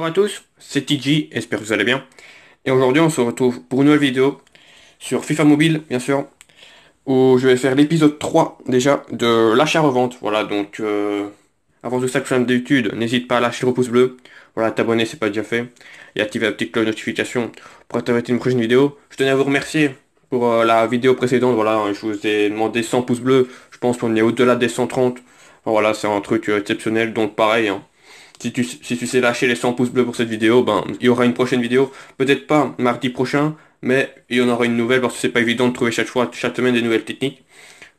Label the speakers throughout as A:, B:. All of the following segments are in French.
A: Bonjour à tous, c'est Tiji, j'espère que vous allez bien. Et aujourd'hui on se retrouve pour une nouvelle vidéo sur FIFA Mobile, bien sûr, où je vais faire l'épisode 3 déjà de l'achat-revente. Voilà, donc euh, avant de ça, comme d'habitude, n'hésite pas à lâcher le pouce bleu, voilà, t'abonner c'est pas déjà fait, et activer la petite cloche notification pour être une prochaine vidéo. Je tenais à vous remercier pour euh, la vidéo précédente, voilà, je vous ai demandé 100 pouces bleus, je pense qu'on est au-delà des 130. voilà, c'est un truc euh, exceptionnel, donc pareil, hein. Si tu, sais lâcher les 100 pouces bleus pour cette vidéo, ben, il y aura une prochaine vidéo. Peut-être pas mardi prochain, mais il y en aura une nouvelle parce que c'est pas évident de trouver chaque fois, chaque semaine des nouvelles techniques.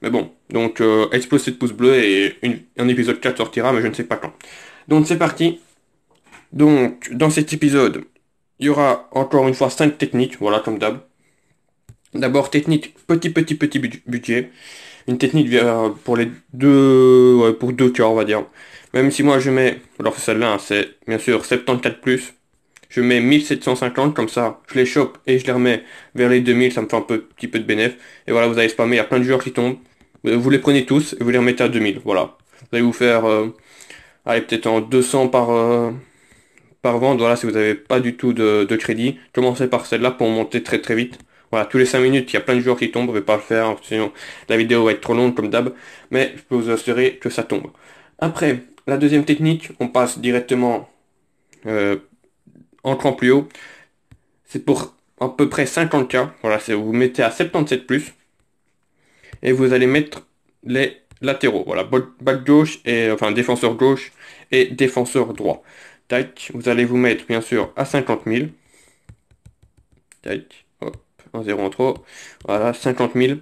A: Mais bon, donc euh, explose cette pouces bleus et un épisode 4 sortira, mais je ne sais pas quand. Donc c'est parti. Donc dans cet épisode, il y aura encore une fois 5 techniques, voilà comme d'hab. D'abord technique petit petit petit budget une technique pour les deux, pour deux cas, on va dire. Même si moi je mets, alors celle-là, hein, c'est bien sûr 74 plus. Je mets 1750 comme ça, je les chope et je les remets vers les 2000, ça me fait un peu, petit peu de bénéfice. Et voilà, vous allez spammer, il y a plein de joueurs qui tombent. Euh, vous les prenez tous et vous les remettez à 2000, voilà. Vous allez vous faire, euh, allez peut-être en 200 par, euh, par vente, voilà, si vous n'avez pas du tout de, de crédit. Commencez par celle-là pour monter très très vite. Voilà, tous les 5 minutes, il y a plein de joueurs qui tombent, je vais pas le faire, sinon la vidéo va être trop longue comme d'hab, mais je peux vous assurer que ça tombe. Après, la deuxième technique, on passe directement euh, en cran plus haut. C'est pour à peu près 50K. Voilà, vous mettez à 77 plus. Et vous allez mettre les latéraux. Voilà, back gauche et enfin défenseur gauche et défenseur droit. Tac, vous allez vous mettre bien sûr à 50 000. Tac. 0 en trop. Voilà, 50 000.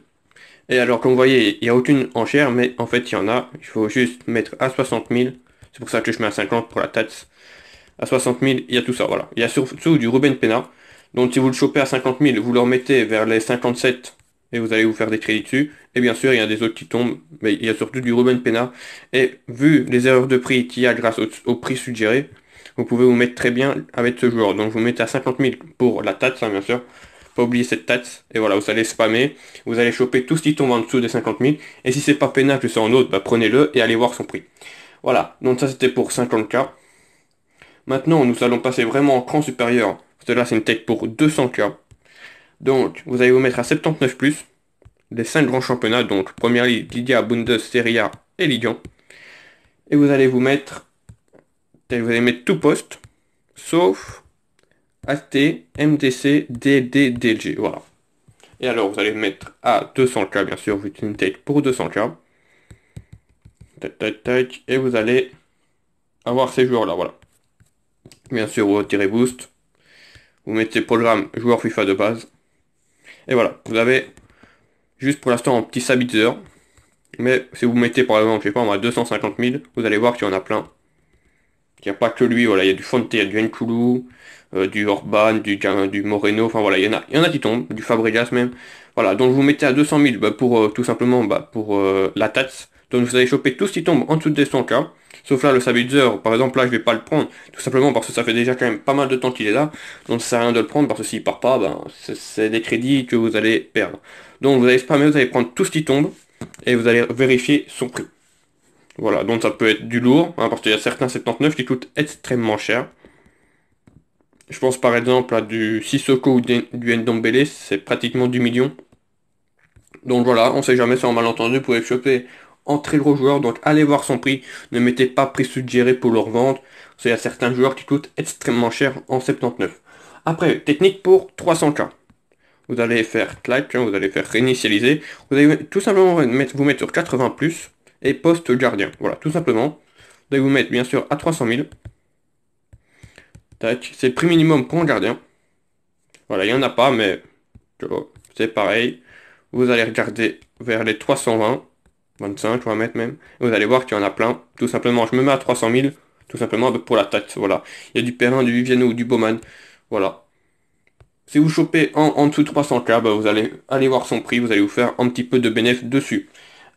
A: Et alors, comme vous voyez, il n'y a aucune enchère, mais en fait, il y en a. Il faut juste mettre à 60 000. C'est pour ça que je mets à 50 pour la TATS À 60 000, il y a tout ça, voilà. Il y a surtout du Ruben Pena. Donc, si vous le chopez à 50 000, vous le remettez vers les 57 et vous allez vous faire des crédits dessus. Et bien sûr, il y a des autres qui tombent, mais il y a surtout du Ruben Pena. Et vu les erreurs de prix qu'il y a grâce au, prix suggéré, vous pouvez vous mettre très bien avec ce joueur. Donc vous mettez à 50 000 pour la TATS hein, bien sûr oublier cette tête. Et voilà, vous allez spammer. Vous allez choper tout ce qui tombe en dessous des 50 000. Et si c'est pas pénal que c'est en autre, bah prenez-le et allez voir son prix. Voilà, donc ça c'était pour 50K. Maintenant, nous allons passer vraiment en cran supérieur. Cela c'est une tête pour 200K. Donc, vous allez vous mettre à 79+, plus, les cinq grands championnats, donc Première Ligue, Liga, Bundes, Serie A et Ligue Et vous allez vous mettre, vous allez mettre tout poste, sauf AT, MTC, DDDG, Voilà. Et alors, vous allez mettre à 200K, bien sûr, vous êtes une tête pour 200K. Et vous allez avoir ces joueurs-là, voilà. Bien sûr, vous retirez Boost. Vous mettez programme joueur FIFA de base. Et voilà, vous avez juste pour l'instant un petit sabiteur. Mais si vous mettez par exemple, je sais pas, on 250 000, vous allez voir qu'il y en a plein. Il n'y a pas que lui, voilà, il y a du Fonte, il y a du Nkoulou, euh, du Orban, du, du Moreno, enfin voilà, il y en a, il y en a qui tombent, du Fabregas même. Voilà, donc vous mettez à 200 000 bah, pour euh, tout simplement bah, pour euh, la TATS. Donc vous allez choper tout ce qui tombe en dessous des 100K. Sauf là le Sabitzer, par exemple là je vais pas le prendre, tout simplement parce que ça fait déjà quand même pas mal de temps qu'il est là, donc ça sert à rien de le prendre parce que s'il part pas, bah, c'est des crédits que vous allez perdre. Donc vous allez spammer, vous allez prendre tout ce qui tombe et vous allez vérifier son prix. Voilà, donc ça peut être du lourd, hein, parce qu'il y a certains 79 qui coûtent extrêmement cher. Je pense par exemple à du Sissoko ou du Ndombele, c'est pratiquement du million. Donc voilà, on sait jamais si un malentendu, vous pouvez choper en très gros joueur, donc allez voir son prix, ne mettez pas prix suggéré pour leur vente, c'est a certains joueurs qui coûtent extrêmement cher en 79. Après, technique pour 300k. Vous allez faire claque, vous allez faire réinitialiser, vous allez tout simplement vous mettre sur 80+, et poste gardien. Voilà, tout simplement. Vous allez vous mettre bien sûr à 300 000. Tac, c'est le prix minimum pour un gardien. Voilà, il n'y en a pas, mais c'est pareil. Vous allez regarder vers les 320, 25, on va mettre même. vous allez voir qu'il y en a plein. Tout simplement, je me mets à 300 000, tout simplement pour la tête, Voilà, il y a du Perrin, du Viviano ou du Bowman. Voilà. Si vous chopez en, dessous de 300K, bah, vous allez aller voir son prix, vous allez vous faire un petit peu de bénéfice dessus.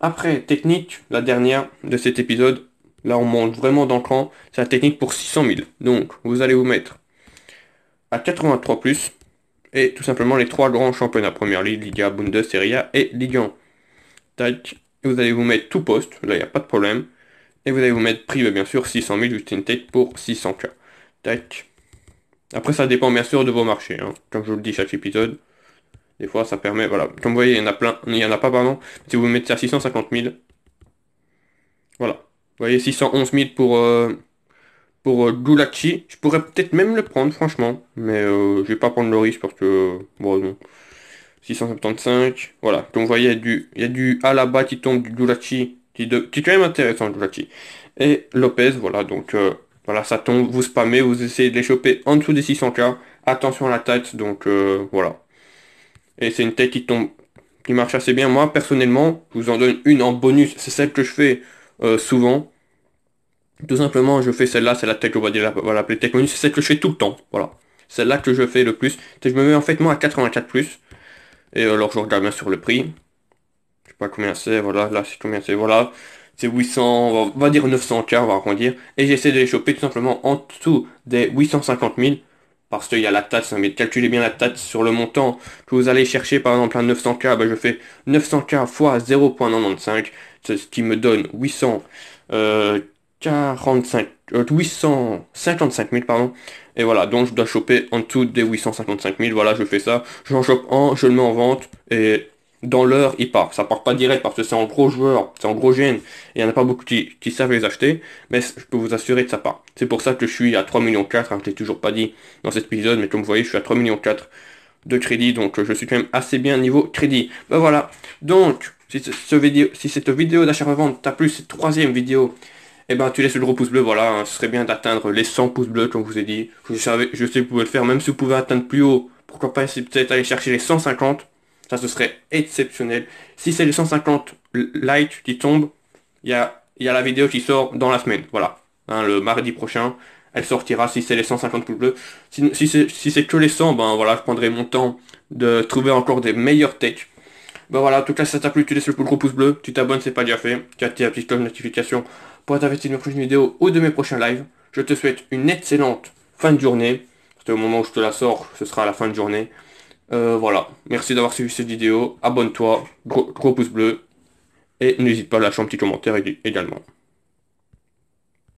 A: Après, technique, la dernière de cet épisode, là on monte vraiment dans le cran, c'est la technique pour 600 000. Donc, vous allez vous mettre à 83+, et tout simplement les trois grands championnats, Première Ligue, Liga, Bundes, et Ligue 1. Tac, vous allez vous mettre tout poste, là il n'y a pas de problème, et vous allez vous mettre privé bien sûr, 600 000, juste une tête pour 600K. Tac. Après ça dépend bien sûr de vos marchés, hein. comme je vous le dis chaque épisode. Des fois, ça permet, voilà. Comme vous voyez, il y en a plein, il y en a pas, pardon. Si vous mettez à 650 000, voilà. Vous voyez, 611 000 pour, pour euh, euh Je pourrais peut-être même le prendre, franchement. Mais euh, je vais pas prendre le risque parce que, bon, 675, voilà. Comme vous voyez, il y a du à la bas qui tombe du Gulachi... qui, de, qui est quand même intéressant, Gulachi. Et Lopez, voilà, donc euh, voilà, ça tombe, vous spammez, vous essayez de les choper en dessous des 600k. Attention à la tête, donc voilà. Et c'est une tête qui tombe, qui marche assez bien. Moi, personnellement, je vous en donne une en bonus. C'est celle que je fais euh, souvent. Tout simplement, je fais celle-là, c'est la tête que je va dire, voilà, l'appeler tech C'est celle que je fais tout le temps. Voilà. Celle-là que je fais le plus. Je me mets en fait moi à 84 plus. Et alors je regarde bien sur le prix. Je sais pas combien c'est, voilà, là c'est combien c'est, voilà. C'est 800, on va dire 900K, on va dire, Et j'essaie de les choper tout simplement en dessous des 850 000. Parce qu'il y a la taxe, hein, mais calculez bien la taxe sur le montant que vous allez chercher, par exemple un 900K, bah, je fais 900K fois 0.95, ce qui me donne 800, 45, 855 000, pardon. Et voilà, donc je dois choper en tout des 855 000, voilà, je fais ça, j'en chope un, je le mets en vente, et dans l'heure, il part, Ça part pas direct parce que c'est un gros joueur, c'est un gros gène, et il n'y en a pas beaucoup qui, savent les acheter, mais je peux vous assurer que ça part. C'est pour ça que je suis à 3 millions 4, hein, je l'ai toujours pas dit dans cet épisode, mais comme vous voyez, je suis à 3 millions 4 de crédit, donc euh, je suis quand même assez bien niveau crédit. Ben voilà, donc, si, ce vidéo, si cette vidéo d'achat-revente t'a plu, cette troisième vidéo, et eh ben tu laisses le gros pouce bleu, voilà, hein. ce serait bien d'atteindre les 100 pouces bleus, comme je vous ai dit. Je, savais, je sais que vous pouvez le faire, même si vous pouvez atteindre plus haut, pourquoi pas peut-être aller chercher les 150, ça, ce serait exceptionnel. Si c'est les 150 likes qui tombent, il y a, y la vidéo qui sort dans la semaine. Voilà. Hein, le mardi prochain, elle sortira si c'est les 150 pouces bleus. Si, si c'est que les 100, ben voilà, je prendrai mon temps de trouver encore des meilleurs techs. Ben voilà, en tout cas, si ça t'a plu, tu laisses le gros pouce bleu, tu t'abonnes, c'est pas déjà fait, tu actives la petite cloche de notification pour être averti de mes prochaines vidéos ou de mes prochains lives. Je te souhaite une excellente fin de journée. C'était au moment où je te la sors, ce sera la fin de journée. Euh, voilà, merci d'avoir suivi cette vidéo, abonne-toi, gros, gros pouce bleu, et n'hésite pas à lâcher un petit commentaire également.